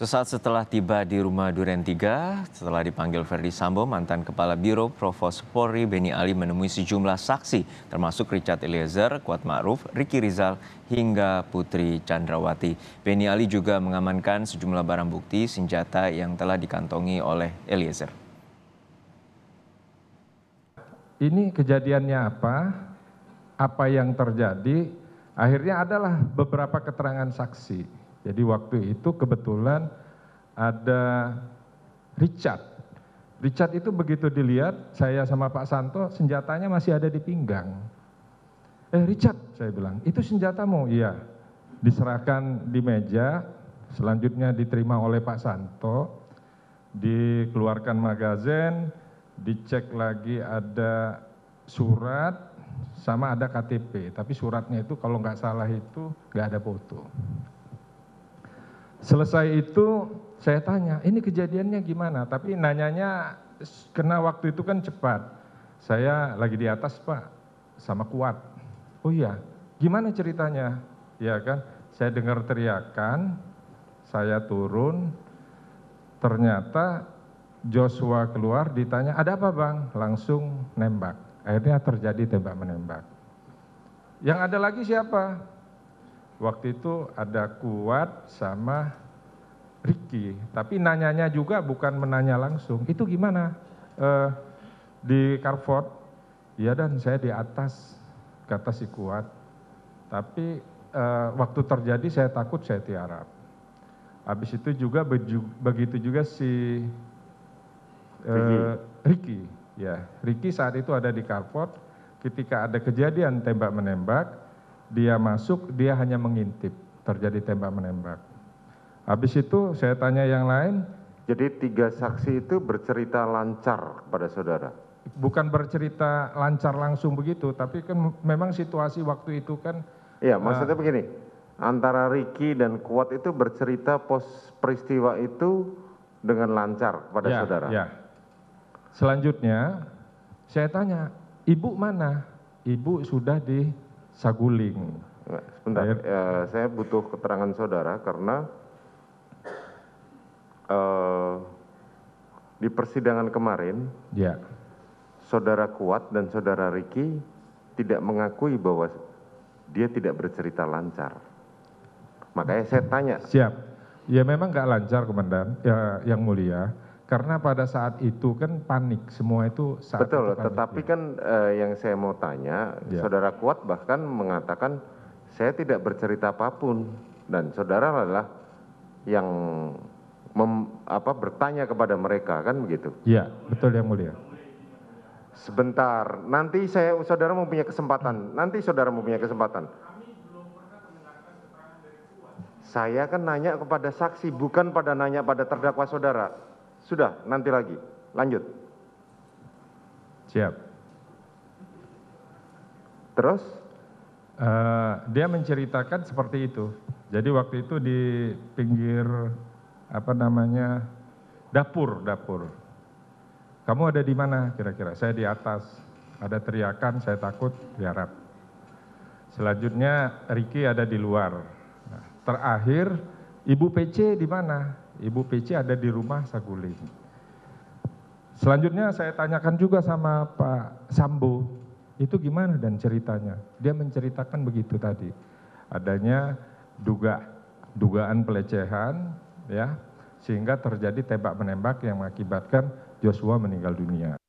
Sesaat setelah tiba di rumah Duren 3, setelah dipanggil Ferdi Sambo, mantan Kepala Biro Provos Polri Beni Ali menemui sejumlah saksi, termasuk Richard Eliezer, Kuat Ma'ruf, Riki Rizal, hingga Putri Chandrawati. Beni Ali juga mengamankan sejumlah barang bukti senjata yang telah dikantongi oleh Eliezer. Ini kejadiannya apa? Apa yang terjadi? Akhirnya adalah beberapa keterangan saksi jadi waktu itu kebetulan ada richard richard itu begitu dilihat saya sama pak santo senjatanya masih ada di pinggang eh richard saya bilang itu senjatamu iya diserahkan di meja selanjutnya diterima oleh pak santo dikeluarkan magazen dicek lagi ada surat sama ada KTP tapi suratnya itu kalau nggak salah itu nggak ada foto selesai itu saya tanya ini kejadiannya gimana tapi nanyanya kena waktu itu kan cepat saya lagi di atas pak sama kuat oh iya gimana ceritanya ya kan saya dengar teriakan saya turun ternyata Joshua keluar ditanya ada apa bang langsung nembak akhirnya terjadi tembak menembak yang ada lagi siapa waktu itu ada kuat sama Ricky, tapi nanyanya juga bukan menanya langsung. Itu gimana eh, di Carford? Ya dan saya di atas kata si kuat, tapi eh, waktu terjadi saya takut saya tiarap. Habis itu juga beju, begitu juga si eh, Ricky. Ricky, ya Ricky saat itu ada di Carford. Ketika ada kejadian tembak menembak, dia masuk dia hanya mengintip terjadi tembak menembak habis itu saya tanya yang lain jadi tiga saksi itu bercerita lancar pada saudara bukan bercerita lancar langsung begitu tapi kan memang situasi waktu itu kan Iya, eh, maksudnya uh, begini. Antara Riki dan Kuat itu bercerita pos peristiwa itu dengan lancar pada ya, saudara. Ya. Selanjutnya saya tanya, "Ibu mana?" Ibu sudah di saguling sebentar ya, saya butuh keterangan saudara karena eh, di persidangan kemarin ya. saudara kuat dan saudara riki tidak mengakui bahwa dia tidak bercerita lancar makanya saya tanya siap ya memang nggak lancar komandan ya, yang mulia karena pada saat itu kan panik semua itu saat betul tetapi ya. kan eh, yang saya mau tanya ya. saudara kuat bahkan mengatakan saya tidak bercerita apapun dan saudara adalah yang bertanya kepada mereka kan begitu iya betul yang mulia sebentar nanti saya saudara mau punya kesempatan nanti saudara mau punya kesempatan saya kan nanya kepada saksi bukan pada nanya pada terdakwa saudara sudah nanti lagi lanjut siap terus uh, dia menceritakan seperti itu jadi waktu itu di pinggir apa namanya dapur dapur kamu ada di mana kira-kira saya di atas ada teriakan saya takut diharap selanjutnya Ricky ada di luar nah, terakhir Ibu PC di mana Ibu PC ada di rumah Saguling. Selanjutnya saya tanyakan juga sama Pak Sambo, itu gimana dan ceritanya? Dia menceritakan begitu tadi. Adanya duga dugaan pelecehan ya, sehingga terjadi tembak menembak yang mengakibatkan Joshua meninggal dunia.